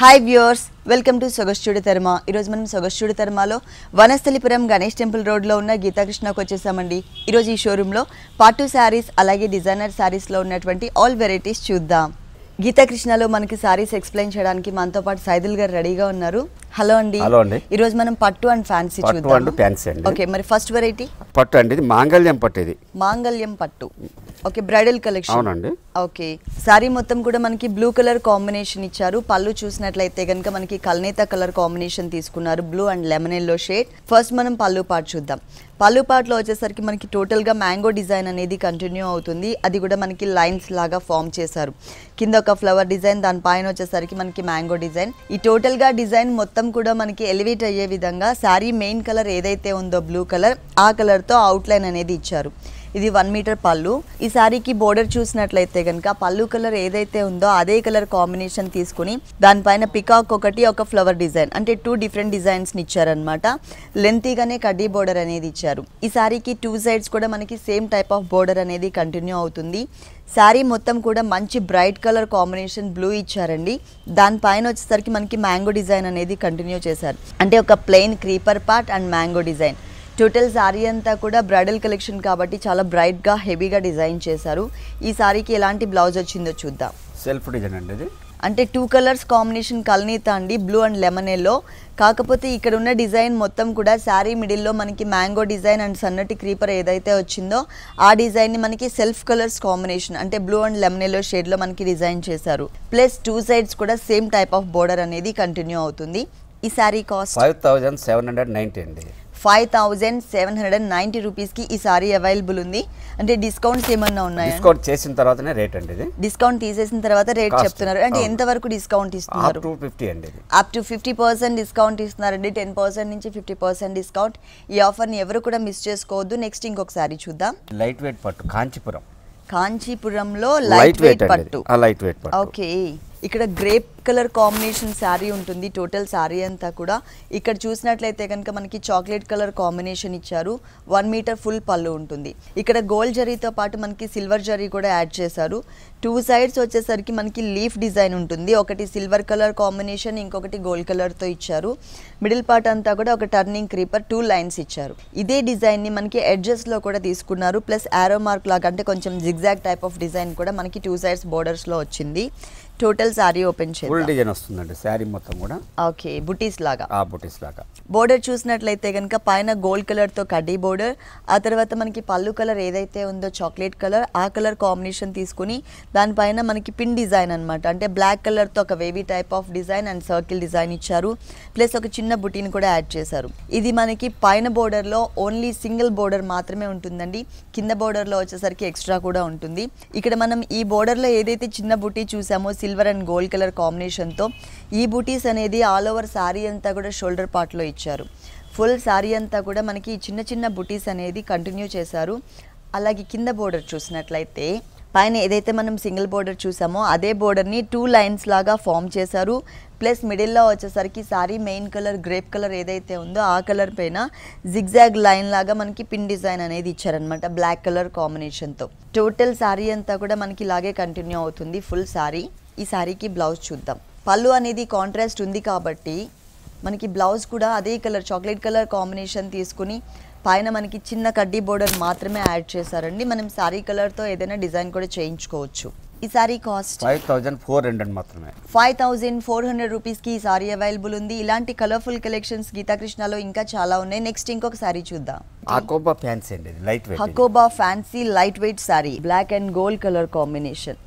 hi viewers welcome to సొగస్చూడి తర్మ ఈరోజు మనం సొగస్చూడి ధర్మలో వనస్థలిపురం గణేష్ టెంపుల్ రోడ్లో ఉన్న గీతాకృష్ణకు వచ్చేసామండి ఈరోజు ఈ షోరూంలో పాటు శారీస్ అలాగే డిజైనర్ శారీస్లో ఉన్నటువంటి ఆల్ వెరైటీస్ చూద్దాం గీతాకృష్ణలో మనకి శారీస్ ఎక్స్ప్లెయిన్ చేయడానికి మనతో పాటు సైదుల్ గారు రెడీగా ఉన్నారు హలో అండి హలో అండి ఈరోజు మనం పట్టు అండ్ ఫ్యాన్సీ చూద్దాం ఫ్యాన్సీ అండి ఓకే మరి ఫస్ట్ వెరైటీ పట్టు అండి మాంగళ్యం పట్టు ఇది మాంగళ్యం పట్టు ఓకే బ్రైడల్ కలెక్షన్ అవునండి ఓకే సారీ మొత్తం కూడా మనకి బ్లూ కలర్ కాంబినేషన్ ఇచ్చారు పళ్ళు చూసినట్లయితే గనక మనకి కల్నేత కలర్ కాంబినేషన్ తీసుకున్నారు blue and lemon yellow shade first మనం పళ్ళు పాటు చూద్దాం పళ్ళు పాటలో వచ్చేసరికి మనకి టోటల్గా మ్యాంగో డిజైన్ అనేది కంటిన్యూ అవుతుంది అది కూడా మనకి లైన్స్ లాగా ఫామ్ చేశారు కింద ఒక ఫ్లవర్ డిజైన్ దానిపైన వచ్చేసరికి మనకి మ్యాంగో డిజైన్ ఈ టోటల్గా డిజైన్ మొత్తం కూడా మనకి ఎలివేట్ అయ్యే విధంగా శారీ మెయిన్ కలర్ ఏదైతే ఉందో బ్లూ కలర్ ఆ కలర్తో అవుట్లైన్ అనేది ఇచ్చారు ఇది వన్ మీటర్ పళ్ళు ఈ శారీకి బోర్డర్ చూసినట్లయితే కనుక పళ్ళు కలర్ ఏదైతే ఉందో అదే కలర్ కాంబినేషన్ తీసుకుని దానిపైన పికాక్ ఒకటి ఒక ఫ్లవర్ డిజైన్ అంటే టూ డిఫరెంట్ డిజైన్స్ ఇచ్చారనమాట లెంతీగానే కడ్డీ బోర్డర్ అనేది ఇచ్చారు ఈ శారీకి టూ సైడ్స్ కూడా మనకి సేమ్ టైప్ ఆఫ్ బోర్డర్ అనేది కంటిన్యూ అవుతుంది శారీ మొత్తం కూడా మంచి బ్రైట్ కలర్ కాంబినేషన్ బ్లూ ఇచ్చారండి దానిపైన వచ్చేసరికి మనకి మ్యాంగో డిజైన్ అనేది కంటిన్యూ చేశారు అంటే ఒక plain creeper part and mango design total sari అంతా కూడా బ్రైడల్ కలెక్షన్ కాబట్టి చాలా బ్రైట్ గా హెవీగా డిజైన్ చేశారు ఈ సారీకి ఎలాంటి బ్లౌజ్ వచ్చిందో చూద్దాం సెల్ఫ్ డిజైన్ అండి ఇది అంటే టూ కలర్స్ కాంబినేషన్ కలనీత అండి బ్లూ అండ్ లెమన్ ఎల్లో కాకపోతే ఇక్కడ ఉన్న డిజైన్ మొత్తం కూడా శారీ మిడిల్లో మనకి మ్యాంగో డిజైన్ అండ్ సన్నటి క్రీపర్ ఏదైతే వచ్చిందో ఆ డిజైన్ని మనకి సెల్ఫ్ కలర్స్ కాంబినేషన్ అంటే బ్లూ అండ్ లెమన్ ఎల్లో షేడ్లో మనకి డిజైన్ చేశారు ప్లస్ టూ సైడ్స్ కూడా సేమ్ టైప్ ఆఫ్ బోర్డర్ అనేది కంటిన్యూ అవుతుంది ఈ sari cost five thousand seven hundred అండి five thousand seven hundred and rupees రూపీస్కి ఈ సారీ అవైలబుల్ ఉంది అంటే డిస్కౌంట్స్ ఏమన్నా ఉన్నాయా డిస్కౌంట్ చేసిన రేట్ అండి డిస్కౌంట్ తీసేసిన తర్వాత రేట్ చెప్తున్నారు అంటే ఎంత వరకు డిస్కౌంట్ ఇస్తున్నారు అప్ టు ఫిఫ్టీ అండి అప్ టు డిస్కౌంట్ ఇస్తున్నారు అండి పర్సెంట్ నుంచి ఫిఫ్టీ పర్సెంట్ డిస్కౌంట్ ఈ ఆఫర్ ని ఎవరు కూడా మిస్ చేసుకోవద్దు నెక్స్ట్ ఇంకొకసారి చూద్దాం లైట్ వెయిట్ పట్టు కాంచీపురం కాంచీపురంలో లైట్ వెయిట్ పట్టు లైట్ వెయిట్ పట్టు ఓకే ఇక్కడ గ్రేప్ కలర్ కాంబినేషన్ శారీ ఉంటుంది టోటల్ శారీ అంతా కూడా ఇక్కడ చూసినట్లయితే కనుక మనకి చాక్లెట్ కలర్ కాంబినేషన్ ఇచ్చారు వన్ మీటర్ ఫుల్ పళ్ళు ఉంటుంది ఇక్కడ గోల్డ్ జరీతో పాటు మనకి సిల్వర్ జరీ కూడా యాడ్ చేశారు టూ సైడ్స్ వచ్చేసరికి మనకి లీఫ్ డిజైన్ ఉంటుంది ఒకటి సిల్వర్ కలర్ కాంబినేషన్ ఇంకొకటి గోల్డ్ కలర్తో ఇచ్చారు మిడిల్ పార్ట్ అంతా కూడా ఒక టర్నింగ్ క్రీపర్ టూ లైన్స్ ఇచ్చారు ఇదే డిజైన్ని మనకి ఎడ్జెస్లో కూడా తీసుకున్నారు ప్లస్ యారో మార్క్ లాగా అంటే కొంచెం జిగ్జాగ్ టైప్ ఆఫ్ డిజైన్ కూడా మనకి టూ సైడ్స్ బోర్డర్స్లో వచ్చింది టోటల్ సారీ ఓపెన్ చేద్దాం ఫుల్ డిజైన్ వస్తుందండి సారీ మొత్తం కూడా ఓకే బుటీస్ లాగా ఆ బుటీస్ లాగా బోర్డర్ చూసినట్లయితే కనుక పైన గోల్డ్ కలర్ తో కడ్డీ బోర్డర్ ఆ తర్వాత మనకి పళ్ళు కలర్ ఏదైతే ఉందో చాక్లెట్ కలర్ ఆ కలర్ కాంబినేషన్ తీసుకుని దానిపైన మనకి పిన్ డిజైన్ అనమాట అంటే బ్లాక్ కలర్ తో ఒక wavy type of design and circle design ఇచ్చారు ప్లస్ ఒక చిన్న బుటీని కూడా యాడ్ చేశారు ఇది మనకి పైన బోర్డర్ లో ఓన్లీ సింగిల్ బోర్డర్ మాత్రమే ఉంటుందండి కింద బోర్డర్ లో వచ్చేసరికి ఎక్స్ట్రా కూడా ఉంటుంది ఇక్కడ మనం ఈ బోర్డర్ లో ఏదైతే చిన్న బుటీ చూసామో సిల్ సిల్వర్ అండ్ గోల్డ్ కలర్ కాంబినేషన్తో ఈ బూటీస్ అనేది ఆల్ ఓవర్ శారీ అంతా కూడా షోల్డర్ పార్ట్లో ఇచ్చారు ఫుల్ శారీ అంతా కూడా మనకి చిన్న చిన్న బుటీస్ అనేది కంటిన్యూ చేశారు అలాగే కింద బోర్డర్ చూసినట్లయితే పైన ఏదైతే మనం సింగిల్ బోర్డర్ చూసామో అదే బోర్డర్ని టూ లైన్స్ లాగా ఫామ్ చేశారు ప్లస్ మిడిల్లో వచ్చేసరికి sari main colour grape colour ఏదైతే ఉందో ఆ కలర్ పైన జిగ్జాగ్ లైన్ లాగా మనకి పిన్ డిజైన్ అనేది ఇచ్చారనమాట బ్లాక్ కలర్ కాంబినేషన్తో టోటల్ శారీ అంతా కూడా మనకి ఇలాగే కంటిన్యూ అవుతుంది ఫుల్ శారీ ఈ శారీకి బ్లౌజ్ చూద్దాం పళ్ళు అనేది కాంట్రాస్ట్ ఉంది కాబట్టి మనకి బ్లౌజ్ కూడా అదే కలర్ చాక్లెట్ కలర్ కాంబినేషన్ తీసుకుని పైన మనకి చిన్న కడ్డీ బోర్డర్ మాత్రమే యాడ్ చేశారండి మనం శారీ కలర్తో ఏదైనా డిజైన్ కూడా చేయించుకోవచ్చు ఈ sorry cost five thousand four hundred మాత్రమే ఫైవ్ థౌజండ్ ఫోర్ హండ్రెడ్ రూపీస్కి ఈ సారీ అవైలబుల్ ఉంది ఇలాంటి కలర్ఫుల్ కలెక్షన్స్ గీతాకృష్ణలో ఇంకా చాలా ఉన్నాయి నెక్స్ట్ ఇంకొక సారీ చూద్దాం హకోబా ఫ్యాన్సీ అండి light weight Hakoba fancy light weight sari black and gold colour combination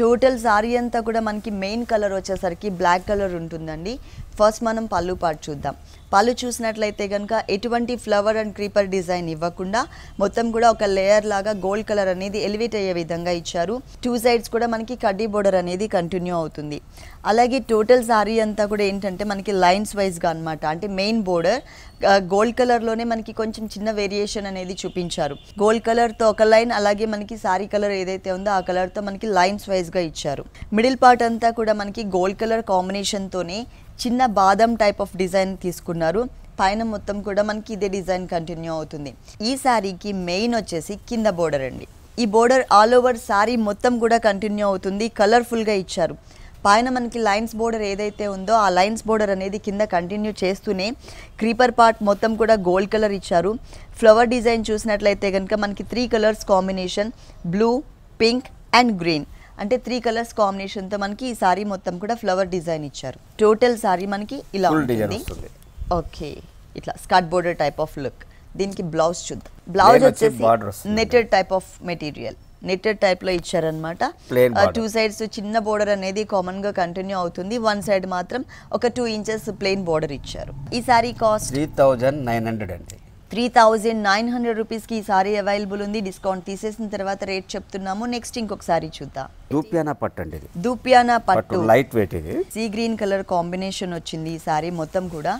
total sari అంతా కూడా మనకి మెయిన్ కలర్ వచ్చేసరికి బ్లాక్ కలర్ ఉంటుందండి ఫస్ట్ మనం పళ్ళు పాటు చూద్దాం పళ్ళు చూసినట్లయితే కనుక ఎటువంటి ఫ్లవర్ అండ్ క్రీపర్ డిజైన్ ఇవ్వకుండా మొత్తం కూడా ఒక లేయర్ లాగా గోల్డ్ కలర్ అనేది ఎలివేట్ అయ్యే విధంగా ఇచ్చారు టూ సైడ్స్ కూడా మనకి కడ్డీ బోర్డర్ అనేది కంటిన్యూ అవుతుంది అలాగే టోటల్ శారీ అంతా కూడా ఏంటంటే మనకి లైన్స్ వైజ్గా అనమాట అంటే మెయిన్ బోర్డర్ గోల్డ్ కలర్లోనే మనకి కొంచెం చిన్న వేరియేషన్ అనేది చూపించారు గోల్డ్ కలర్తో ఒక లైన్ అలాగే మనకి శారీ కలర్ ఏదైతే ఉందో ఆ కలర్తో మనకి లైన్స్ వైజ్గా ఇచ్చారు మిడిల్ పార్ట్ అంతా కూడా మనకి గోల్డ్ కలర్ కాంబినేషన్తోనే చిన్న బాదం టైప్ ఆఫ్ డిజైన్ తీసుకున్నారు పైన మొత్తం కూడా మనకి ఇదే డిజైన్ కంటిన్యూ అవుతుంది ఈ శారీకి మెయిన్ వచ్చేసి కింద బోర్డర్ అండి ఈ బోర్డర్ ఆల్ ఓవర్ శారీ మొత్తం కూడా కంటిన్యూ అవుతుంది కలర్ఫుల్గా ఇచ్చారు పైన మనకి లైన్స్ బోర్డర్ ఏదైతే ఉందో ఆ లైన్స్ బోర్డర్ అనేది కింద కంటిన్యూ చేస్తూనే క్రీపర్ పార్ట్ మొత్తం కూడా గోల్డ్ కలర్ ఇచ్చారు ఫ్లవర్ డిజైన్ చూసినట్లయితే కనుక మనకి three colours combination blue pink and green అంటే త్రీ కలర్స్ కాంబినేషన్ తో మనకి ఈ సారీ మొత్తం కూడా ఫ్లవర్ డిజైన్ ఇచ్చారు టోటల్ సారీ మనకి ఇలా ఉంటుంది ఓకే ఇట్లా skirt border type of look దీనికి బ్లౌజ్ చూద్దాం బ్లౌజ్ వచ్చేసి netted type of material netted type లో ఇచ్చారనమాట టూ సైడ్స్ చిన్న బోర్డర్ అనేది కామన్ గా కంటిన్యూ అవుతుంది వన్ సైడ్ మాత్రం ఒక టూ ఇంచెస్ ప్లెయిన్ బోర్డర్ ఇచ్చారు ఈ sorry cost three thousand nine hundred అండి త్రీ థౌజండ్ నైన్ హండ్రెడ్ రూపీస్కి ఈ సారీ అవైలబుల్ ఉంది డిస్కౌంట్ తీసేసిన తర్వాత రేట్ చెప్తున్నాము నెక్స్ట్ ఇంకొక సారీ చూద్దాం దూప్యానా పట్టు అండి దూప్యానా పట్టు లైట్ వెయిట్ ఇది సీ గ్రీన్ కలర్ కాంబినేషన్ వచ్చింది ఈ సారీ మొత్తం కూడా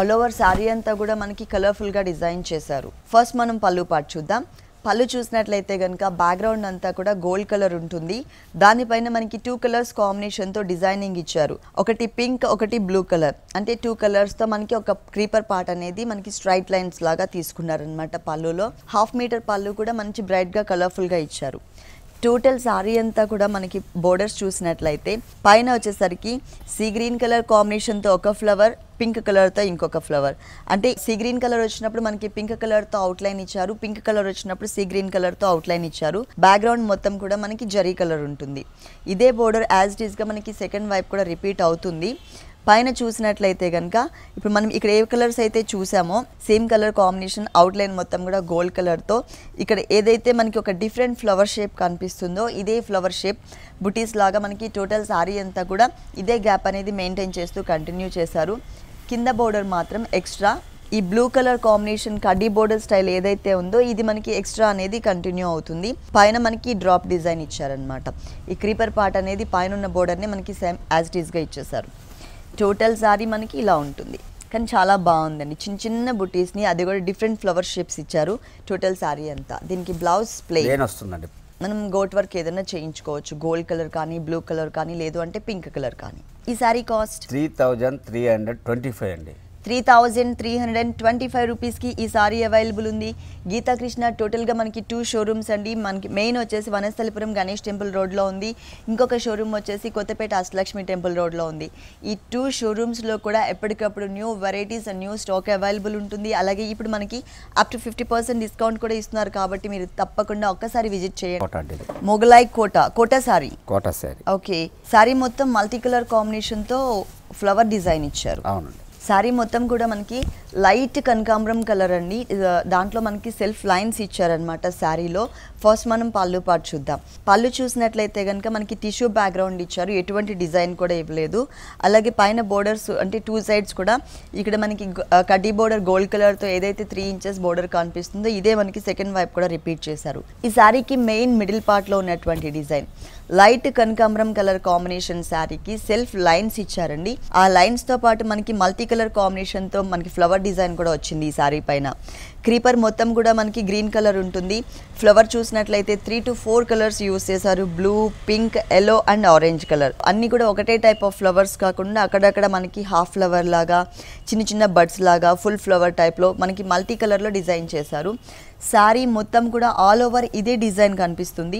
ఆల్ ఓవర్ సారీ అంతా కూడా మనకి కలర్ఫుల్గా డిజైన్ చేశారు ఫస్ట్ మనం పళ్ళు పాటు చూద్దాం పళ్ళు చూసినట్లయితే కనుక బ్యాక్గ్రౌండ్ అంతా కూడా గోల్డ్ కలర్ ఉంటుంది దానిపైన మనకి టూ కలర్స్ కాంబినేషన్తో డిజైనింగ్ ఇచ్చారు ఒకటి పింక్ ఒకటి బ్లూ కలర్ అంటే టూ కలర్స్తో మనకి ఒక క్రీపర్ పార్ట్ అనేది మనకి స్ట్రైట్ లైన్స్ లాగా తీసుకున్నారనమాట పళ్ళులో హాఫ్ మీటర్ పళ్ళు కూడా మంచి బ్రైట్గా కలర్ఫుల్గా ఇచ్చారు టోటల్ సారీ అంతా కూడా మనకి బోర్డర్స్ చూసినట్లయితే పైన వచ్చేసరికి సీ గ్రీన్ కలర్ కాంబినేషన్తో ఒక ఫ్లవర్ పింక్ కలర్తో ఇంకొక ఫ్లవర్ అంటే సీ గ్రీన్ కలర్ వచ్చినప్పుడు మనకి పింక్ కలర్తో అవుట్లైన్ ఇచ్చారు పింక్ కలర్ వచ్చినప్పుడు సీ గ్రీన్ కలర్తో అవుట్లైన్ ఇచ్చారు బ్యాక్గ్రౌండ్ మొత్తం కూడా మనకి జరీ కలర్ ఉంటుంది ఇదే బోర్డర్ యాజ్ ఇట్ ఈస్గా మనకి సెకండ్ వైపు కూడా రిపీట్ అవుతుంది పైన చూసినట్లయితే కనుక ఇప్పుడు మనం ఇక్కడ ఏ కలర్స్ అయితే చూసామో సేమ్ కలర్ కాంబినేషన్ అవుట్లైన్ మొత్తం కూడా గోల్డ్ కలర్తో ఇక్కడ ఏదైతే మనకి ఒక డిఫరెంట్ ఫ్లవర్ షేప్ కనిపిస్తుందో ఇదే ఫ్లవర్ షేప్ బుటీస్ లాగా మనకి టోటల్ శారీ అంతా కూడా ఇదే గ్యాప్ అనేది మెయింటైన్ చేస్తూ కంటిన్యూ చేశారు కింద బోర్డర్ మాత్రం ఎక్స్ట్రా ఈ బ్లూ కలర్ కాంబినేషన్ కడ్డీ బోర్డర్ స్టైల్ ఏదైతే ఉందో ఇది మనకి ఎక్స్ట్రా అనేది కంటిన్యూ అవుతుంది పైన మనకి డ్రాప్ డిజైన్ ఇచ్చారనమాట ఈ క్రీపర్ పార్ట్ అనేది పైన ఉన్న బోర్డర్ని మనకి సేమ్ యాజ్ ఇట్ ఈస్గా ఇచ్చేసారు టోటల్ సారీ మనకి ఇలా ఉంటుంది కానీ చాలా బాగుందండి చిన్న చిన్న బుటీస్ని అది కూడా డిఫరెంట్ ఫ్లవర్ షేప్స్ ఇచ్చారు టోటల్ సారీ అంతా దీనికి బ్లౌజ్ ప్లేన్ వస్తుందండి మనం గోట్ వర్క్ ఏదైనా చేయించుకోవచ్చు గోల్డ్ కలర్ కానీ బ్లూ కలర్ కానీ లేదు అంటే పింక్ కలర్ కానీ ఈ sorry cost three thousand three hundred twenty five అండి three thousand three hundred and twenty five రూపీస్కి ఈ సారీ అవైలబుల్ ఉంది గీతాకృష్ణ టోటల్గా మనకి టూ షోరూమ్స్ అండి మనకి మెయిన్ వచ్చేసి వనస్థలిపురం గణేష్ టెంపుల్ రోడ్లో ఉంది ఇంకొక షోరూమ్ వచ్చేసి కొత్తపేట అష్టలక్ష్మి టెంపుల్ రోడ్లో ఉంది ఈ టూ షోరూమ్స్లో కూడా ఎప్పటికప్పుడు new varieties and new stock available ఉంటుంది అలాగే ఇప్పుడు మనకి up to fifty percent discount కూడా ఇస్తున్నారు కాబట్టి మీరు తప్పకుండా ఒక్కసారి విజిట్ చేయండి మొగలాయ్ కోట కోట సారీ కోట సారీ ఓకే సారీ మొత్తం మల్టీ కలర్ కాంబినేషన్తో ఫ్లవర్ డిజైన్ ఇచ్చారు అవునండి శారీ మొత్తం కూడా మనకి లైట్ కనకాంబరం కలర్ అండి దాంట్లో మనకి సెల్ఫ్ లైన్స్ ఇచ్చారనమాట శారీలో ఫస్ట్ మనం పళ్ళు పాటు చూద్దాం పళ్ళు చూసినట్లయితే కనుక మనకి టిష్యూ బ్యాక్గ్రౌండ్ ఇచ్చారు ఎటువంటి డిజైన్ కూడా ఇవ్వలేదు అలాగే పైన బోర్డర్స్ అంటే టూ సైడ్స్ కూడా ఇక్కడ మనకి కడ్డీ బోర్డర్ గోల్డ్ కలర్తో ఏదైతే త్రీ ఇంచెస్ బోర్డర్ కనిపిస్తుందో ఇదే మనకి సెకండ్ వైపు కూడా రిపీట్ చేశారు ఈ శారీకి మెయిన్ మిడిల్ పార్ట్లో ఉన్నటువంటి డిజైన్ లైట్ కనకాంబరం కలర్ కాంబినేషన్ శారీకి సెల్ఫ్ లైన్స్ ఇచ్చారండి ఆ లైన్స్తో పాటు మనకి మల్టీ కలర్ కాంబినేషన్తో మనకి ఫ్లవర్ ఫ్లవర్ డిజైన్ కూడా వచ్చింది ఈ శారీ పైన క్రీపర్ మొత్తం కూడా మనకి గ్రీన్ కలర్ ఉంటుంది ఫ్లవర్ చూసినట్లయితే three to four colours use చేశారు blue pink yellow and orange colour అన్ని కూడా ఒకటే టైప్ ఆఫ్ ఫ్లవర్స్ కాకుండా అక్కడక్కడ మనకి హాఫ్ ఫ్లవర్ లాగా చిన్న చిన్న బర్డ్స్ లాగా ఫుల్ ఫ్లవర్ టైప్లో మనకి మల్టీ కలర్లో డిజైన్ చేశారు శారీ మొత్తం కూడా ఆల్ ఓవర్ ఇదే డిజైన్ కనిపిస్తుంది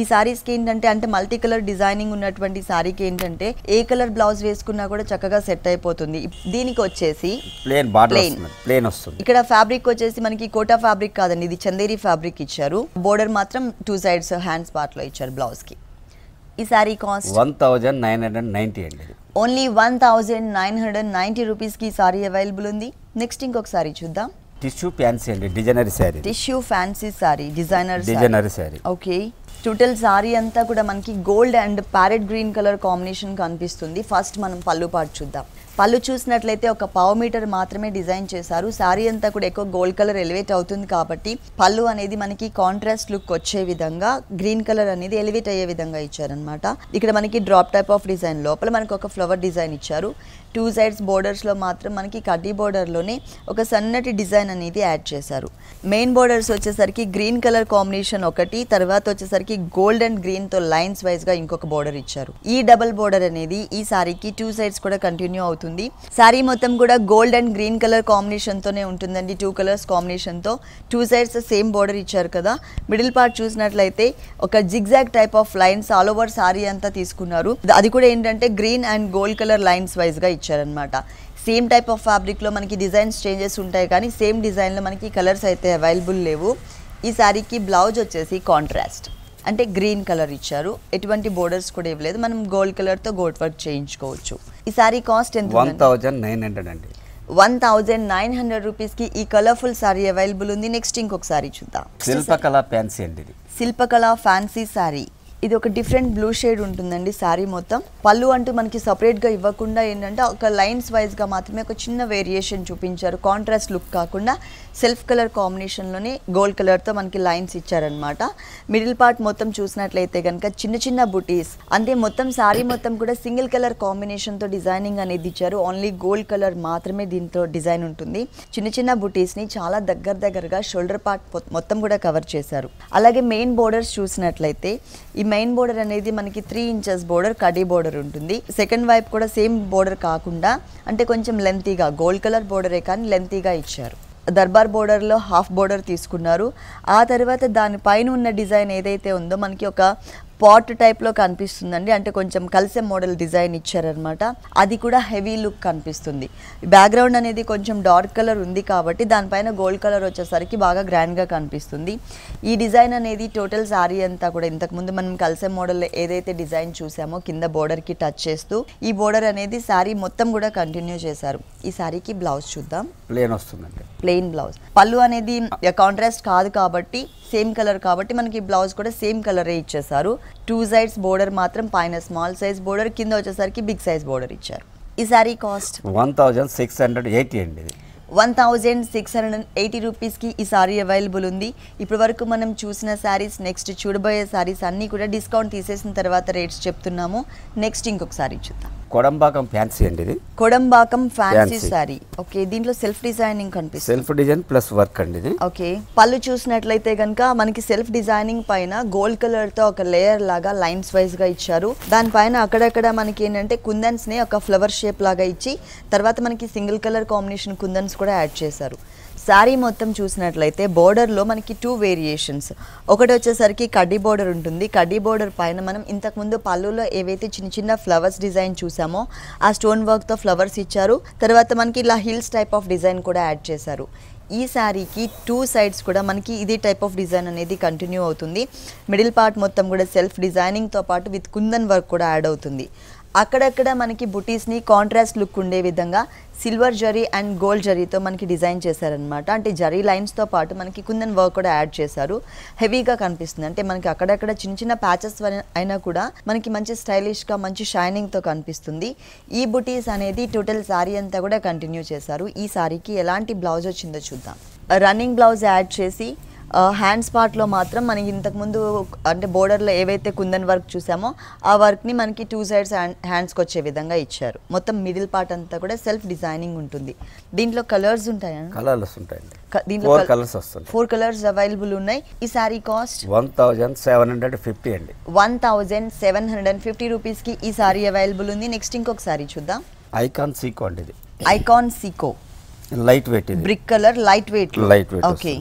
ఈ శారీస్కి ఏంటంటే అంటే మల్టీ కలర్ డిజైనింగ్ ఉన్నటువంటి శారీకి ఏంటంటే ఏ కలర్ బ్లౌజ్ వేసుకున్నా కూడా చక్కగా సెట్ అయిపోతుంది దీనికి వచ్చేసి ప్లేన్ ప్లేన్ ప్లేన్ వస్తుంది ఇక్కడ ఫ్యాబ్రిక్ వచ్చేసి మనకి కోటా ఫ్యాబ్రిక్ కాదండి ఇది చందేరి ఫ్యాబ్రిక్ ఇచ్చారు బోర్డర్ మాత్రం టూ సైడ్స్ హ్యాండ్స్ పార్ట్లో ఇచ్చారు బ్లౌజ్కి ఈ sari cost one thousand nine hundred ninety అండి only one thousand nine hundred ninety రూపీస్కి ఈ సారీ అవైలబుల్ ఉంది నెక్స్ట్ ఇంకొక సారీ చూద్దాం టిష్యూ ఫ్యాన్సీ అండి designery sari tissue fancy sari designer designery sari okay total sari అంతా కూడా మనకి gold and parrot green colour combination కనిపిస్తుంది ఫస్ట్ మనం పళ్ళు పాటు చూద్దాం పళ్ళు చూసినట్లయితే ఒక పావు మీటర్ మాత్రమే డిజైన్ చేశారు శారీ అంతా కూడా ఎక్కువ గోల్డ్ కలర్ ఎలివేట్ అవుతుంది కాబట్టి పళ్ళు అనేది మనకి కాంట్రాస్ట్ లుక్ వచ్చే విధంగా గ్రీన్ కలర్ అనేది ఎలివేట్ అయ్యే విధంగా ఇచ్చారనమాట ఇక్కడ మనకి డ్రాప్ టైప్ ఆఫ్ డిజైన్ లోపల మనకు ఒక ఫ్లవర్ డిజైన్ ఇచ్చారు టూ సైడ్స్ బోర్డర్స్లో మాత్రం మనకి కడ్డీ బోర్డర్లోనే ఒక సన్నటి డిజైన్ అనేది యాడ్ చేశారు మెయిన్ బోర్డర్స్ వచ్చేసరికి గ్రీన్ కలర్ కాంబినేషన్ ఒకటి తర్వాత వచ్చేసరికి గోల్డ్ అండ్ గ్రీన్తో లైన్స్ వైజ్గా ఇంకొక బోర్డర్ ఇచ్చారు ఈ డబల్ బోర్డర్ అనేది ఈ సారీకి టూ సైడ్స్ కూడా కంటిన్యూ అవుతుంది సారీ మొత్తం కూడా గోల్డ్ అండ్ గ్రీన్ కలర్ కాంబినేషన్తోనే ఉంటుందండి టూ కలర్స్ కాంబినేషన్తో టూ సైడ్స్ సేమ్ బోర్డర్ ఇచ్చారు కదా మిడిల్ పార్ట్ చూసినట్లయితే ఒక zigzag type of lines all over sari అంతా తీసుకున్నారు అది కూడా ఏంటంటే green and gold colour lines వైజ్గా ఇచ్చారనమాట సేమ్ టైప్ ఆఫ్ ఫ్యాబ్రిక్లో మనకి డిజైన్స్ చేంజెస్ ఉంటాయి కానీ సేమ్ డిజైన్లో మనకి కలర్స్ అయితే అవైలబుల్ లేవు ఈ శారీకి బ్లౌజ్ వచ్చేసి కాంట్రాస్ట్ అంటే గ్రీన్ కలర్ ఇచ్చారు ఎటువంటి బోర్డర్స్ కూడా ఇవ్వలేదు మనం గోల్డ్ కలర్తో గోల్డ్ వర్క్ చేయించుకోవచ్చు ఈ శారీ కాస్ట్ ఎంత వన్ థౌజండ్ నైన్ హండ్రెడ్ అండి వన్ థౌజండ్ నైన్ హండ్రెడ్ రూపీస్కి ఈ కలర్ఫుల్ శారీ అవైలబుల్ ఉంది నెక్స్ట్ ఇంకొక శారీ చూద్దాం శిల్పకళ ఫ్యాన్సీ అండి శిల్పకళ ఫ్యాన్సీ శారీ ఇది ఒక డిఫరెంట్ బ్లూ షేడ్ ఉంటుందండి శారీ మొత్తం పళ్ళు అంటూ మనకి సపరేట్గా ఇవ్వకుండా ఏంటంటే ఒక లైన్స్ వైజ్గా మాత్రమే ఒక చిన్న వేరియేషన్ చూపించారు కాంట్రాస్ట్ లుక్ కాకుండా సెల్ఫ్ కలర్ కాంబినేషన్లోనే గోల్డ్ కలర్తో మనకి లైన్స్ ఇచ్చారనమాట మిడిల్ పార్ట్ మొత్తం చూసినట్లయితే కనుక చిన్న చిన్న బుటీస్ అంటే మొత్తం శారీ మొత్తం కూడా సింగిల్ కలర్ కాంబినేషన్తో డిజైనింగ్ అనేది ఇచ్చారు ఓన్లీ గోల్డ్ కలర్ మాత్రమే దీంతో డిజైన్ ఉంటుంది చిన్న చిన్న బుటీస్ని చాలా దగ్గర దగ్గరగా షోల్డర్ పార్ట్ మొత్తం కూడా కవర్ చేశారు అలాగే మెయిన్ బోర్డర్స్ చూసినట్లయితే ఈ మెయిన్ బోర్డర్ అనేది మనకి త్రీ ఇంచెస్ బోర్డర్ కడీ బోర్డర్ ఉంటుంది సెకండ్ వైపు కూడా సేమ్ బోర్డర్ కాకుండా అంటే కొంచెం లెంతీగా గోల్డ్ కలర్ బోర్డరే కానీ లెంతీగా ఇచ్చారు దర్బార్ బోర్డర్లో హాఫ్ బోర్డర్ తీసుకున్నారు ఆ తర్వాత దానిపైన ఉన్న డిజైన్ ఏదైతే ఉందో మనకి ఒక పాట్ టైప్లో కనిపిస్తుందండి అంటే కొంచెం కలిసే మోడల్ డిజైన్ ఇచ్చారనమాట అది కూడా హెవీ లుక్ కనిపిస్తుంది బ్యాక్గ్రౌండ్ అనేది కొంచెం డార్క్ కలర్ ఉంది కాబట్టి దానిపైన గోల్డ్ కలర్ వచ్చేసరికి బాగా గ్రాండ్గా కనిపిస్తుంది ఈ డిజైన్ అనేది టోటల్ శారీ అంతా కూడా ఇంతకుముందు మనం కలిసే మోడల్ ఏదైతే డిజైన్ చూసామో కింద బోర్డర్కి టచ్ చేస్తూ ఈ బోర్డర్ అనేది శారీ మొత్తం కూడా కంటిన్యూ చేశారు ఈ శారీకి బ్లౌజ్ చూద్దాం ప్లేన్ వస్తుందండి ప్లెయిన్ బ్లౌజ్ పళ్ళు అనేది కాంట్రాస్ట్ కాదు కాబట్టి సేమ్ కలర్ కాబట్టి మనకి బ్లౌజ్ కూడా సేమ్ కలరే ఇచ్చేసారు టూ సైడ్స్ బోర్డర్ మాత్రం పైన స్మాల్ సైజ్ బోర్డర్ కింద వచ్చేసరికి బిగ్ సైజ్ బోర్డర్ ఇచ్చారు ఈ sorry cost one thousand six hundred eighty అండి one thousand six hundred and eighty రూపీస్కి ఈ సారీ అవైలబుల్ ఉంది ఇప్పటి వరకు మనం చూసిన శారీస్ నెక్స్ట్ చూడబోయే శారీస్ అన్నీ కూడా డిస్కౌంట్ తీసేసిన తర్వాత రేట్స్ చెప్తున్నాము నెక్స్ట్ ఇంకొక సారీ చూద్దాం కొడంబాకం ఫ్యాన్సీ అండి ఇది కొడంబాకం ఫ్యాన్సీ సారీ ఓకే దీంట్లో సెల్ఫ్ డిజైనింగ్ కనిపిస్తుంది సెల్ఫ్ డిజైన్ ప్లస్ వర్క్ అండి ఇది ఓకే పళ్ళు చూసినట్లయితే గనక మనకి సెల్ఫ్ డిజైనింగ్ పైన గోల్డ్ కలర్ తో ఒక లేయర్ లాగా లైన్స్ వైజ్ గా ఇచ్చారు దానిపైన అక్కడక్కడ మనకి ఏంటంటే కుందన్స్ ని ఒక ఫ్లవర్ షేప్ లాగా ఇచ్చి తర్వాత మనకి సింగిల్ కలర్ కాంబినేషన్ కుందన్స్ కూడా యాడ్ చేశారు శారీ మొత్తం చూసినట్లయితే బోర్డర్లో మనకి టూ వేరియేషన్స్ ఒకటి వచ్చేసరికి కడ్డీ బోర్డర్ ఉంటుంది కడ్డీ బోర్డర్ పైన మనం ఇంతకుముందు పళ్ళులో ఏవైతే చిన్న చిన్న ఫ్లవర్స్ డిజైన్ చూసామో ఆ స్టోన్ వర్క్తో ఫ్లవర్స్ ఇచ్చారు తర్వాత మనకి ఇలా హిల్స్ టైప్ ఆఫ్ డిజైన్ కూడా యాడ్ చేశారు ఈ శారీకి టూ సైడ్స్ కూడా మనకి ఇది టైప్ ఆఫ్ డిజైన్ అనేది కంటిన్యూ అవుతుంది మిడిల్ పార్ట్ మొత్తం కూడా సెల్ఫ్ డిజైనింగ్తో పాటు విత్ కుందన్ వర్క్ కూడా యాడ్ అవుతుంది అక్కడక్కడ మనకి బుటీస్ని కాంట్రాస్ట్ లుక్ ఉండే విధంగా సిల్వర్ జరీ అండ్ గోల్డ్ జరీతో మనకి డిజైన్ చేశారనమాట అంటే జరీ లైన్స్తో పాటు మనకి కుందన్ వర్క్ కూడా యాడ్ చేశారు హెవీగా కనిపిస్తుంది అంటే మనకి అక్కడక్కడ చిన్న చిన్న ప్యాచెస్ అయినా కూడా మనకి మంచి స్టైలిష్గా మంచి షైనింగ్తో కనిపిస్తుంది ఈ బుటీస్ అనేది టోటల్ శారీ అంతా కూడా కంటిన్యూ చేశారు ఈ శారీకి ఎలాంటి బ్లౌజ్ వచ్చిందో చూద్దాం రన్నింగ్ బ్లౌజ్ యాడ్ చేసి హ్యాండ్స్ పార్ట్లో మాత్రం మనకి ఇంతకుముందు అంటే బోర్డర్లో ఏవైతే కుందన్ వర్క్ చూసామో ఆ వర్క్ని మనకి టూ సైడ్స్ హ్యాండ్స్కి వచ్చే విధంగా ఇచ్చారు మొత్తం మిడిల్ పార్ట్ అంతా కూడా సెల్ఫ్ డిజైనింగ్ ఉంటుంది దీంట్లో కలర్స్ ఉంటాయా కలర్స్ ఉంటాయి దీంట్లో కలర్స్ వస్తాయి ఫోర్ కలర్స్ అవైలబుల్ ఉన్నాయి ఈ sorry cost one thousand seven hundred fifty అండి one thousand seven hundred and fifty రూపీస్కి ఈ సారీ అవైలబుల్ ఉంది నెక్స్ట్ ఇంకొక సారీ చూద్దాం ఐకాన్ సీకో అండి ఇది ఐకాన్ సీకో light weight brick colour light weight light weight okay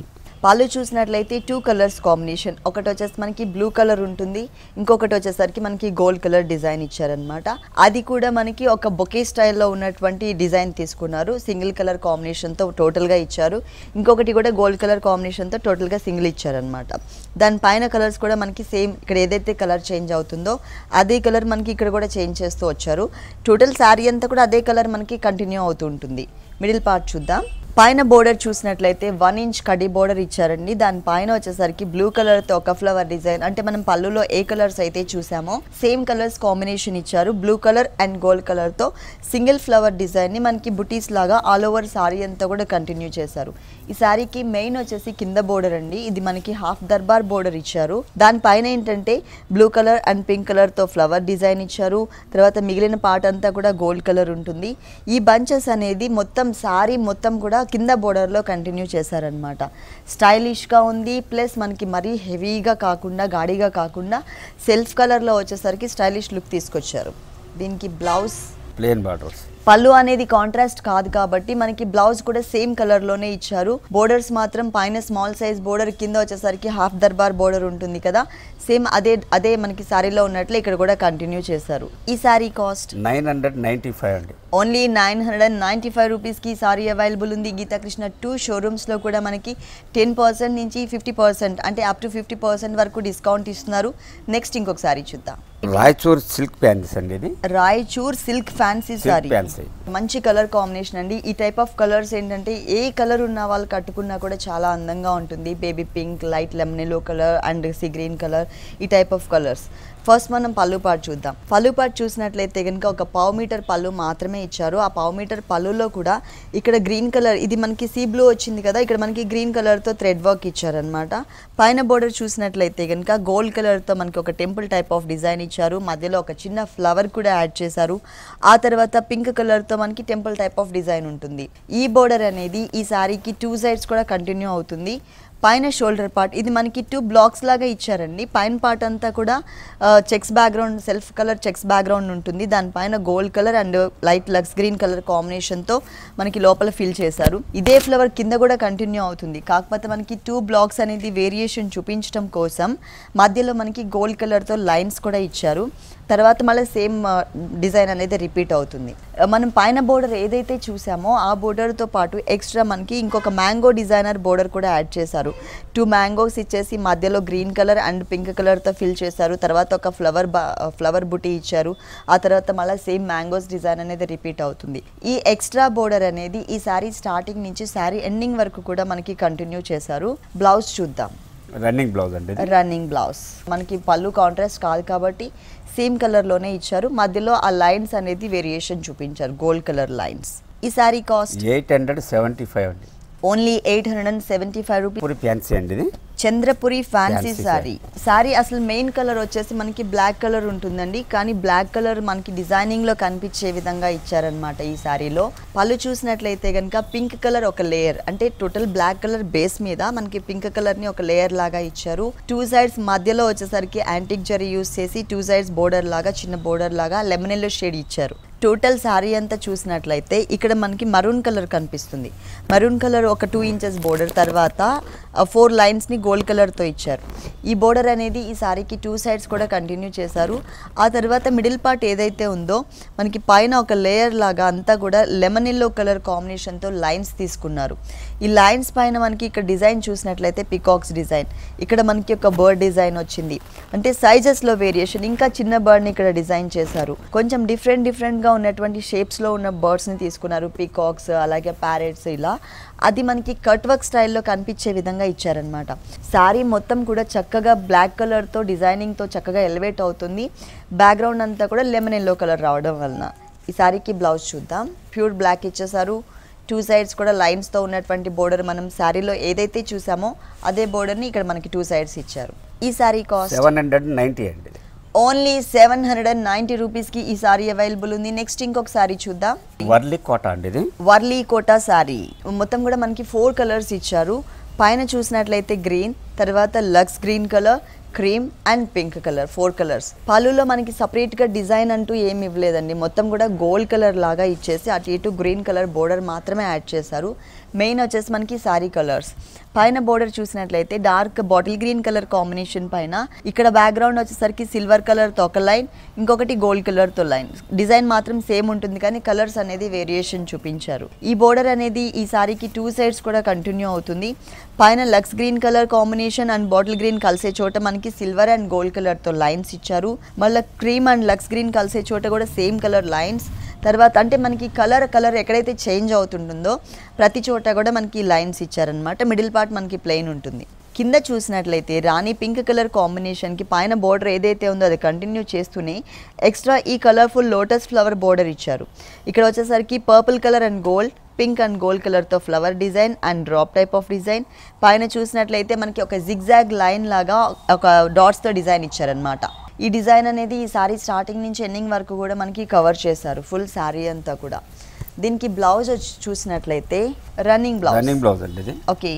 పళ్ళు చూసినట్లయితే టూ కలర్స్ కాంబినేషన్ ఒకటి వచ్చేసి మనకి బ్లూ కలర్ ఉంటుంది ఇంకొకటి వచ్చేసరికి మనకి గోల్డ్ కలర్ డిజైన్ ఇచ్చారనమాట అది కూడా మనకి ఒక బొకే స్టైల్లో ఉన్నటువంటి డిజైన్ తీసుకున్నారు సింగిల్ కలర్ కాంబినేషన్తో టోటల్గా ఇచ్చారు ఇంకొకటి కూడా గోల్డ్ కలర్ కాంబినేషన్తో టోటల్గా సింగిల్ ఇచ్చారనమాట దానిపైన కలర్స్ కూడా మనకి సేమ్ ఇక్కడ ఏదైతే కలర్ చేంజ్ అవుతుందో అదే కలర్ మనకి ఇక్కడ కూడా చేంజ్ చేస్తూ వచ్చారు టోటల్ శారీ అంతా కూడా అదే కలర్ మనకి కంటిన్యూ అవుతూ ఉంటుంది మిడిల్ పార్ట్ చూద్దాం పైన బోర్డర్ చూసినట్లయితే వన్ ఇంచ్ కడి బోర్డర్ ఇచ్చారండి దాని పైన వచ్చేసరికి బ్లూ కలర్ తో ఒక ఫ్లవర్ డిజైన్ అంటే మనం పళ్ళులో ఏ కలర్స్ అయితే చూసామో సేమ్ కలర్స్ కాంబినేషన్ ఇచ్చారు blue colour and gold colour తో సింగిల్ ఫ్లవర్ డిజైన్ ని మనకి బుటీస్ లాగా ఆల్ ఓవర్ సారీ అంతా కూడా కంటిన్యూ చేశారు ఈ సారీకి మెయిన్ వచ్చేసి కింద బోర్డర్ అండి ఇది మనకి హాఫ్ దర్బార్ బోర్డర్ ఇచ్చారు దాని పైన ఏంటంటే blue colour and pink colour తో ఫ్లవర్ డిజైన్ ఇచ్చారు తర్వాత మిగిలిన పార్ట్ అంతా కూడా గోల్డ్ కలర్ ఉంటుంది ఈ బంచెస్ అనేది మొత్తం సారీ మొత్తం కూడా కింద బోర్డర్లో కంటిన్యూ చేశారనమాట స్టైలిష్గా ఉంది ప్లస్ మనకి మరీ హెవీగా కాకుండా గాడిగా కాకుండా సెల్ఫ్ కలర్లో వచ్చేసరికి స్టైలిష్ లుక్ తీసుకొచ్చారు దీనికి బ్లౌజ్ ప్లేన్ బార్డర్స్ పళ్ళు అనేది కాంట్రాస్ట్ కాదు కాబట్టి మనకి బ్లౌజ్ కూడా సేమ్ కలర్ లోనే ఇచ్చారు బోర్డర్స్ మాత్రం పైన స్మాల్ సైజ్ బోర్డర్ కింద వచ్చేసరికి హాఫ్ దర్బార్ బోర్డర్ ఉంటుంది కదా సేమ్ అదే అదే మనకి శారీలో ఉన్నట్లు ఇక్కడ కూడా కంటిన్యూ చేశారు ఈ sari cost nine hundred ninety five అండి only nine hundred and ninety five రూపీస్కి సారీ అవైలబుల్ ఉంది గీతాకృష్ణ టూ షోరూమ్స్లో కూడా మనకి టెన్ పర్సెంట్ నుంచి ఫిఫ్టీ పర్సెంట్ అంటే అప్ టు ఫిఫ్టీ పర్సెంట్ వరకు డిస్కౌంట్ ఇస్తున్నారు నెక్స్ట్ ఇంకొక సారీ చూద్దాం రాయచూర్ సిల్క్ ఫ్యాన్సీస్ అండి ఇది రాయచూర్ సిల్క్ ఫ్యాన్సీ సారీ మంచి కలర్ కాంబినేషన్ అండి ఈ టైప్ ఆఫ్ కలర్స్ ఏంటంటే ఏ కలర్ ఉన్న వాళ్ళు కట్టుకున్నా కూడా చాలా అందంగా ఉంటుంది baby pink light lemon yellow colour and sea green colour ఈ టైప్ ఆఫ్ కలర్స్ ఫస్ట్ మనం పళ్ళు పాటు చూద్దాం పళ్ళు పాటు చూసినట్లయితే కనుక ఒక పావు మీటర్ పళ్ళు మాత్రమే ఇచ్చారు ఆ పావు మీటర్ పళ్ళులో కూడా ఇక్కడ గ్రీన్ కలర్ ఇది మనకి సీ బ్లూ వచ్చింది కదా ఇక్కడ మనకి గ్రీన్ కలర్తో థ్రెడ్ వర్క్ ఇచ్చారనమాట పైన బోర్డర్ చూసినట్లయితే కనుక గోల్డ్ కలర్తో మనకి ఒక టెంపుల్ టైప్ ఆఫ్ డిజైన్ ఇచ్చారు మధ్యలో ఒక చిన్న ఫ్లవర్ కూడా యాడ్ చేశారు ఆ తర్వాత పింక్ కలర్తో మనకి టెంపుల్ టైప్ ఆఫ్ డిజైన్ ఉంటుంది ఈ బోర్డర్ అనేది ఈ శారీకి టూ సైడ్స్ కూడా కంటిన్యూ అవుతుంది పైన షోల్డర్ పార్ట్ ఇది మనకి టూ బ్లాక్స్ లాగా ఇచ్చారండి పైన పార్ట్ అంతా కూడా checks background self colour checks background ఉంటుంది దానిపైన గోల్డ్ కలర్ అండ్ లైట్ లక్స్ గ్రీన్ కలర్ కాంబినేషన్తో మనకి లోపల ఫిల్ చేశారు ఇదే ఫ్లవర్ కింద కూడా కంటిన్యూ అవుతుంది కాకపోతే మనకి టూ బ్లాక్స్ అనేది వేరియేషన్ చూపించడం కోసం మధ్యలో మనకి గోల్డ్ కలర్తో లైన్స్ కూడా ఇచ్చారు తర్వాత మళ్ళీ సేమ్ డిజైన్ అనేది రిపీట్ అవుతుంది మనం పైన బోర్డర్ ఏదైతే చూసామో ఆ బోర్డర్తో పాటు ఎక్స్ట్రా మనకి ఇంకొక మ్యాంగో డిజైనర్ బోర్డర్ కూడా యాడ్ చేశారు టూ మ్యాంగోస్ ఇచ్చేసి మధ్యలో గ్రీన్ కలర్ అండ్ పింక్ కలర్తో ఫిల్ చేశారు తర్వాత ఒక ఫ్లవర్ ఫ్లవర్ బుటీ ఇచ్చారు ఆ తర్వాత మళ్ళీ సేమ్ మ్యాంగోస్ డిజైన్ అనేది రిపీట్ అవుతుంది ఈ ఎక్స్ట్రా బోర్డర్ అనేది ఈ శారీ స్టార్టింగ్ నుంచి శారీ ఎండింగ్ వరకు కూడా మనకి కంటిన్యూ చేశారు బ్లౌజ్ చూద్దాం రన్నింగ్ బ్లౌజ్ అండి రన్నింగ్ బ్లౌజ్ మనకి పళ్ళు కాంట్రాస్ట్ కాదు కాబట్టి సేమ్ కలర్ లోనే ఇచ్చారు మధ్యలో ఆ లైన్స్ అనేది వేరియేషన్ చూపించారు గోల్డ్ కలర్ లైన్స్ ఈ sorry cost eight hundred seventy five అండి only eight hundred and seventy five rupees fancy అండి చంద్రపురి ఫ్యాన్సీ సారీ సారీ అసలు మెయిన్ కలర్ వచ్చేసి మనకి బ్లాక్ కలర్ ఉంటుందండి కానీ బ్లాక్ కలర్ మనకి డిజైనింగ్ లో కనిపించే విధంగా ఇచ్చారనమాట ఈ సారీలో పళ్ళు చూసినట్లయితే కనుక పింక్ కలర్ ఒక లేయర్ అంటే టోటల్ బ్లాక్ కలర్ బేస్ మీద మనకి పింక్ కలర్ ని ఒక లేయర్ లాగా ఇచ్చారు టూ సైడ్స్ మధ్యలో వచ్చేసరికి యాంటిక్ జరీ యూస్ చేసి టూ సైడ్స్ బోర్డర్ లాగా చిన్న బోర్డర్ లాగా లెమన్ ఎల్లో షేడ్ ఇచ్చారు టోటల్ శారీ అంతా చూసినట్లయితే ఇక్కడ మనకి మరూన్ కలర్ కనిపిస్తుంది మరూన్ కలర్ ఒక టూ ఇంచెస్ బోర్డర్ తర్వాత ఫోర్ లైన్స్ని గోల్డ్ కలర్తో ఇచ్చారు ఈ బోర్డర్ అనేది ఈ సారీకి టూ సైడ్స్ కూడా కంటిన్యూ చేశారు ఆ తర్వాత మిడిల్ పార్ట్ ఏదైతే ఉందో మనకి పైన ఒక లేయర్ లాగా అంతా కూడా లెమన్ ఎల్లో కలర్ కాంబినేషన్తో లైన్స్ తీసుకున్నారు ఈ లైన్స్ పైన మనకి ఇక్కడ డిజైన్ చూసినట్లయితే పికాక్స్ డిజైన్ ఇక్కడ మనకి ఒక బర్డ్ డిజైన్ వచ్చింది అంటే సైజెస్లో వేరియేషన్ ఇంకా చిన్న బర్డ్ని ఇక్కడ డిజైన్ చేశారు కొంచెం డిఫరెంట్ డిఫరెంట్గా ఉన్నటువంటి షేప్స్లో ఉన్న బర్డ్స్ని తీసుకున్నారు పికాక్స్ అలాగే ప్యారెట్స్ ఇలా అది మనకి కట్ వర్క్ స్టైల్లో కనిపించే విధంగా ఇచ్చారనమాట శారీ మొత్తం కూడా చక్కగా బ్లాక్ కలర్తో డిజైనింగ్తో చక్కగా ఎలివేట్ అవుతుంది బ్యాక్గ్రౌండ్ అంతా కూడా లెమన్ ఎల్లో కలర్ రావడం వలన ఈ శారీకి బ్లౌజ్ చూద్దాం ప్యూర్ బ్లాక్ ఇచ్చేసారు టూ సైడ్స్ కూడా లైన్స్తో ఉన్నటువంటి బోర్డర్ మనం శారీలో ఏదైతే చూసామో అదే బోర్డర్ని ఇక్కడ మనకి టూ సైడ్స్ ఇచ్చారు ఈ sari cost seven hundred ninety అండి only seven hundred and ninety rupees కి ఈ సారీ అవైలబుల్ ఉంది నెక్స్ట్ ఇంకొక సారీ చూద్దాం వర్లీ కోట అండి వర్లీ కోట సారీ మొత్తం కూడా మనకి ఫోర్ కలర్స్ ఇచ్చారు పైన చూసినట్లయితే గ్రీన్ తర్వాత లక్స్ green colour cream and pink colour four colours పలులో మనకి గా డిజైన్ అంటూ ఏమి ఇవ్వలేదండి మొత్తం కూడా గోల్డ్ కలర్ లాగా ఇచ్చేసి అటు ఇటు గ్రీన్ కలర్ బోర్డర్ మాత్రమే యాడ్ చేశారు మెయిన్ వచ్చేసి మనకి సారీ కలర్స్ పైన బోర్డర్ చూసినట్లయితే dark bottle green colour combination పైన ఇక్కడ బ్యాక్గ్రౌండ్ వచ్చేసరికి సిల్వర్ కలర్తో ఒక లైన్ ఇంకొకటి గోల్డ్ కలర్తో లైన్ డిజైన్ మాత్రం సేమ్ ఉంటుంది కానీ కలర్స్ అనేది వేరియేషన్ చూపించారు ఈ బోర్డర్ అనేది ఈ సారీకి టూ సైడ్స్ కూడా కంటిన్యూ అవుతుంది పైన లక్స్ green colour combination and bottle green కలిసే చోట మనకి సిల్వర్ అండ్ గోల్డ్ కలర్తో లైన్స్ ఇచ్చారు మళ్ళీ క్రీమ్ అండ్ లక్స్ గ్రీన్ కలిసే చోట కూడా సేమ్ కలర్ లైన్స్ తర్వాత అంటే మనకి కలర్ కలర్ ఎక్కడైతే చేంజ్ అవుతుంటుందో ప్రతి చోట కూడా మనకి లైన్స్ ఇచ్చారనమాట మిడిల్ పార్ట్ మనకి ప్లెయిన్ ఉంటుంది కింద చూసినట్లయితే రాణి పింక్ కలర్ కాంబినేషన్కి పైన బోర్డర్ ఏదైతే ఉందో అది కంటిన్యూ చేస్తూనే ఎక్స్ట్రా ఈ కలర్ఫుల్ లోటస్ ఫ్లవర్ బోర్డర్ ఇచ్చారు ఇక్కడ వచ్చేసరికి purple colour and gold pink and gold కలర్తో flower design and drop type of design పైన చూసినట్లయితే మనకి ఒక జిగ్జాగ్ లైన్ లాగా ఒక డాట్స్తో డిజైన్ ఇచ్చారనమాట ఈ డిజైన్ అనేది ఈ సారీ స్టార్టింగ్ నుంచి ఎండింగ్ వరకు కూడా మనకి కవర్ చేశారు ఫుల్ శారీ అంతా కూడా దీనికి బ్లౌజ్ చూసినట్లయితే రన్నింగ్ బ్లౌజ్ రన్నింగ్ బ్లౌజ్ అండి ఓకే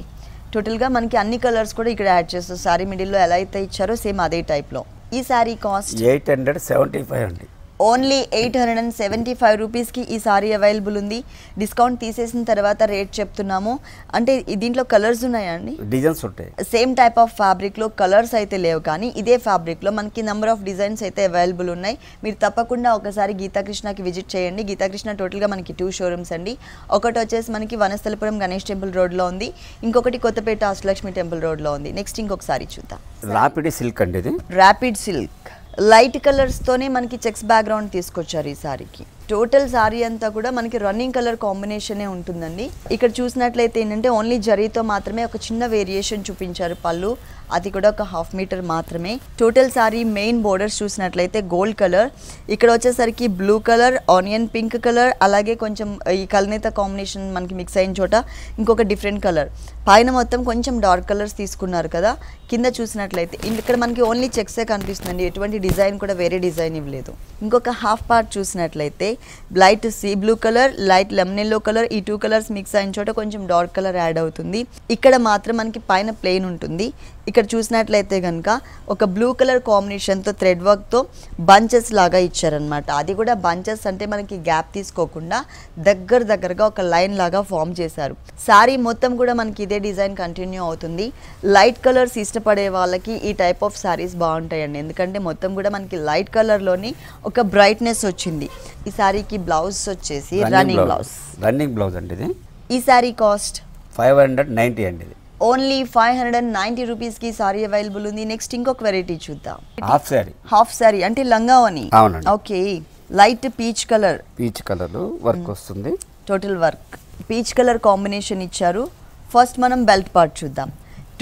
టోటల్గా మనకి అన్ని కలర్స్ కూడా ఇక్కడ యాడ్ చేస్తారు సారీ మిడిల్లో ఎలా అయితే ఇచ్చారో సేమ్ అదే టైప్లో ఈ sorry cost eight hundred seventy five అండి only eight hundred and seventy five రూపీస్కి ఈ సారీ అవైలబుల్ ఉంది డిస్కౌంట్ తీసేసిన తర్వాత రేట్ చెప్తున్నాము అంటే దీంట్లో కలర్స్ ఉన్నాయా అండి డిజైన్స్ ఉంటాయి సేమ్ టైప్ ఆఫ్ ఫ్యాబ్రిక్లో కలర్స్ అయితే లేవు కానీ ఇదే ఫ్యాబ్రిక్లో మనకి నెంబర్ ఆఫ్ డిజైన్స్ అయితే అవైలబుల్ ఉన్నాయి మీరు తప్పకుండా ఒకసారి గీతాకృష్ణకి విజిట్ చేయండి గీతాకృష్ణ టోటల్గా మనకి టూ షోరూమ్స్ అండి ఒకటి వచ్చేసి మనకి వనస్థలపురం గణేష్ టెంపుల్ రోడ్లో ఉంది ఇంకొకటి కొత్తపేట అష్టలక్ష్మి టెంపుల్ రోడ్లో ఉంది నెక్స్ట్ ఇంకొకసారి చూద్దాం రాపిడ్ సిల్క్ అండి ఇది రాపిడ్ సిల్క్ లైట్ కలర్స్తోనే మనకి చెక్స్ బ్యాక్గ్రౌండ్ తీసుకొచ్చారు ఈ సారీకి టోటల్ సారీ అంతా కూడా మనకి రన్నింగ్ కలర్ కాంబినేషనే ఉంటుందండి ఇక్కడ చూసినట్లయితే ఏంటంటే ఓన్లీ జరీతో మాత్రమే ఒక చిన్న వేరియేషన్ చూపించారు పళ్ళు అది కూడా ఒక హాఫ్ మీటర్ మాత్రమే టోటల్ సారీ మెయిన్ బోర్డర్స్ చూసినట్లయితే గోల్డ్ కలర్ ఇక్కడ వచ్చేసరికి blue colour onion pink colour అలాగే కొంచెం ఈ కలనేత కాంబినేషన్ మనకి మిక్స్ అయిన చోట ఇంకొక డిఫరెంట్ కలర్ పైన మొత్తం కొంచెం డార్క్ కలర్స్ తీసుకున్నారు కదా కింద చూసినట్లయితే ఇక్కడ మనకి ఓన్లీ చెక్సే కనిపిస్తుందండి ఎటువంటి డిజైన్ కూడా వేరే డిజైన్ ఇవ్వలేదు ఇంకొక హాఫ్ పార్ట్ చూసినట్లయితే light sea blue colour light lemon yellow colour ఈ టూ కలర్స్ మిక్స్ అయిన చోట కొంచెం డార్క్ కలర్ యాడ్ అవుతుంది ఇక్కడ మాత్రం మనకి పైన ప్లెయిన్ ఉంటుంది ఇక్కడ చూసినట్లయితే కనుక ఒక బ్లూ కలర్ కాంబినేషన్తో థ్రెడ్ వర్క్తో బంచెస్ లాగా ఇచ్చారనమాట అది కూడా బంచెస్ అంటే మనకి గ్యాప్ తీసుకోకుండా దగ్గర దగ్గరగా ఒక లైన్ లాగా ఫామ్ చేశారు శారీ మొత్తం కూడా మనకి ఇదే డిజైన్ కంటిన్యూ అవుతుంది లైట్ కలర్స్ ఇష్టపడే వాళ్ళకి ఈ టైప్ ఆఫ్ శారీస్ బాగుంటాయండి ఎందుకంటే మొత్తం కూడా మనకి లైట్ కలర్లోని ఒక బ్రైట్నెస్ వచ్చింది ఈ శారీకి బ్లౌజ్ వచ్చేసి రన్నింగ్ బ్లౌజ్ రన్నింగ్ బ్లౌజ్ అండి ఈ sari cost five hundred ninety అండి only five hundred and ninety rupees కి సారీ అవైలబుల్ ఉంది నెక్స్ట్ ఇంకొక వెరైటీ చూద్దాం హాఫ్ సారీ హాఫ్ సారీ అంటే లంగావని okay light peach colour peach colour work వస్తుంది total work peach colour combination ఇచ్చారు ఫస్ట్ మనం బెల్ట్ పార్ట్ చూద్దాం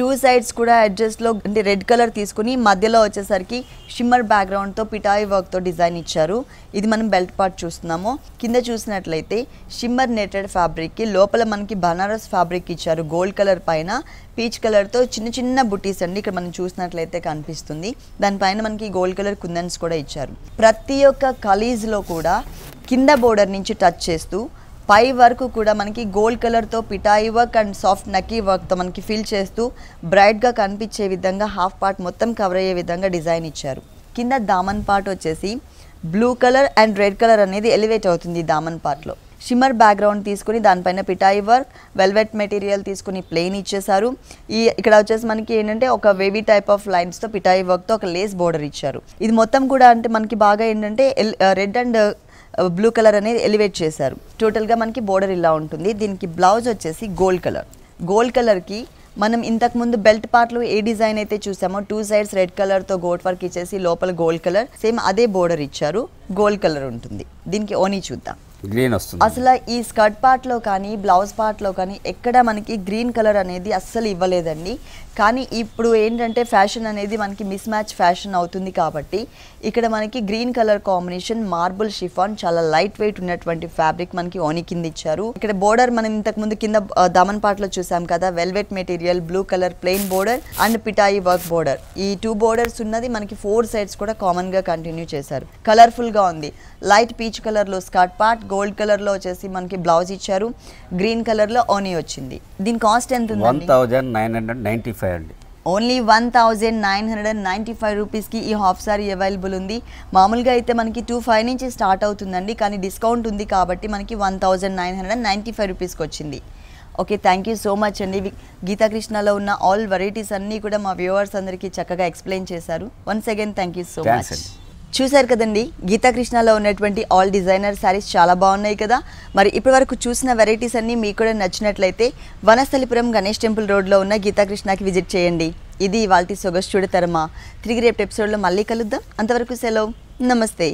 టూ సైడ్స్ కూడా అడ్జస్ట్లో అంటే రెడ్ కలర్ తీసుకుని మధ్యలో వచ్చేసరికి షిమ్మర్ బ్యాక్గ్రౌండ్తో వర్క్ వర్క్తో డిజైన్ ఇచ్చారు ఇది మనం బెల్ట్ పార్ట్ చూస్తున్నాము కింద చూసినట్లయితే షిమ్మర్ నెటెడ్ ఫ్యాబ్రిక్కి లోపల మనకి బనారస్ ఫ్యాబ్రిక్ ఇచ్చారు గోల్డ్ కలర్ పైన పీచ్ కలర్తో చిన్న చిన్న బుటీస్ అండి ఇక్కడ మనం చూసినట్లయితే కనిపిస్తుంది దానిపైన మనకి గోల్డ్ కలర్ కుందన్స్ కూడా ఇచ్చారు ప్రతి ఒక్క కలీజ్లో కూడా కింద బోర్డర్ నుంచి టచ్ చేస్తూ పై వరకు కూడా మనకి గోల్డ్ కలర్తో పిటాయి వర్క్ అండ్ సాఫ్ట్ నకీ వర్క్తో మనకి ఫిల్ చేస్తూ బ్రైట్గా కనిపించే విధంగా హాఫ్ పార్ట్ మొత్తం కవర్ అయ్యే విధంగా డిజైన్ ఇచ్చారు కింద దామన్ పార్ట్ వచ్చేసి blue colour and red colour అనేది ఎలివేట్ అవుతుంది దామన్ పార్ట్లో షిమ్మర్ బ్యాక్గ్రౌండ్ తీసుకుని దానిపైన పిటాయి వర్క్ వెల్వెట్ మెటీరియల్ తీసుకుని ప్లెయిన్ ఇచ్చేసారు ఈ ఇక్కడ వచ్చేసి మనకి ఏంటంటే ఒక వేవీ టైప్ ఆఫ్ లైన్స్తో పిటాయి వర్క్తో ఒక లేస్ బోర్డర్ ఇచ్చారు ఇది మొత్తం కూడా అంటే మనకి బాగా ఏంటంటే రెడ్ అండ్ బ్లూ కలర్ అనేది ఎలివేట్ చేశారు టోటల్గా మనకి బోర్డర్ ఇలా ఉంటుంది దీనికి బ్లౌజ్ వచ్చేసి గోల్డ్ కలర్ గోల్డ్ కలర్కి మనం ఇంతకుముందు బెల్ట్ పార్ట్లో ఏ డిజైన్ అయితే చూసామో టూ సైడ్స్ రెడ్ కలర్తో గోట్ వర్క్ ఇచ్చేసి లోపల గోల్డ్ కలర్ సేమ్ అదే బోర్డర్ ఇచ్చారు గోల్డ్ కలర్ ఉంటుంది దీనికి ఓనీ చూద్దాం గ్రీన్ వస్తుంది అసలు ఈ స్కర్ట్ పార్ట్లో కానీ బ్లౌజ్ పార్ట్లో కానీ ఎక్కడ మనకి గ్రీన్ కలర్ అనేది అస్సలు ఇవ్వలేదండి కానీ ఇప్పుడు ఏంటంటే ఫ్యాషన్ అనేది మనకి మిస్ మ్యాచ్ ఫ్యాషన్ అవుతుంది కాబట్టి ఇక్కడ మనకి green colour combination marble chiffon చాలా లైట్ వెయిట్ ఉన్నటువంటి ఫ్యాబ్రిక్ మనకి ఓని కింద ఇచ్చారు ఇక్కడ బోర్డర్ మనం ఇంతకు ముందు కింద దమన్ పార్ట్లో చూసాం కదా velvet material blue colour plain border and పిటాయి వర్క్ బోర్డర్ ఈ టూ బోర్డర్స్ ఉన్నది మనకి ఫోర్ సైడ్స్ కూడా కామన్గా కంటిన్యూ చేశారు కలర్ఫుల్గా ఉంది లైట్ పీచ్ కలర్లో స్కర్ట్ పార్ట్ గోల్డ్ కలర్ లో వచ్చేసి మనకి బ్లౌజ్ ఇచ్చారు గ్రీన్ కలర్ లో ఓనీ వచ్చింది దీని కాస్ట్ ఎంత ఉంది ninety five only one thousand nine hundred ninety five రూపీస్కి ఈ హాఫ్ సారీ అవైలబుల్ ఉంది మామూలుగా అయితే మనకి టూ ఫైవ్ నుంచి స్టార్ట్ అవుతుందండి కానీ డిస్కౌంట్ ఉంది కాబట్టి మనకి one thousand nine hundred ninety five రూపీస్కి వచ్చింది okay thank you so much అండి గీతాకృష్ణలో ఉన్న ఆల్ వెరైటీస్ అన్నీ కూడా మా వ్యూవర్స్ అందరికీ చక్కగా ఎక్స్ప్లెయిన్ చేశారు once again thank you so much చూశారు కదండి గీతాకృష్ణలో ఉన్నటువంటి ఆల్ డిజైనర్ శారీస్ చాలా బాగున్నాయి కదా మరి ఇప్పటివరకు చూసిన వెరైటీస్ అన్నీ మీకు కూడా నచ్చినట్లయితే వనస్థలిపురం గణేష్ టెంపుల్ రోడ్లో ఉన్న గీతాకృష్ణకి విజిట్ చేయండి ఇది వాళ్ళ సొగస్ చూడతారమ్మా తిరిగి రేపు ఎపిసోడ్లో మళ్ళీ కలుద్దాం అంతవరకు సెలవు నమస్తే